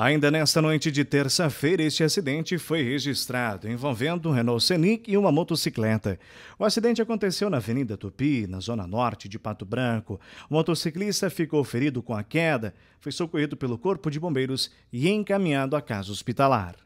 Ainda nesta noite de terça-feira, este acidente foi registrado, envolvendo um Renault Scenic e uma motocicleta. O acidente aconteceu na Avenida Tupi, na zona norte de Pato Branco. O motociclista ficou ferido com a queda, foi socorrido pelo Corpo de Bombeiros e encaminhado à casa hospitalar.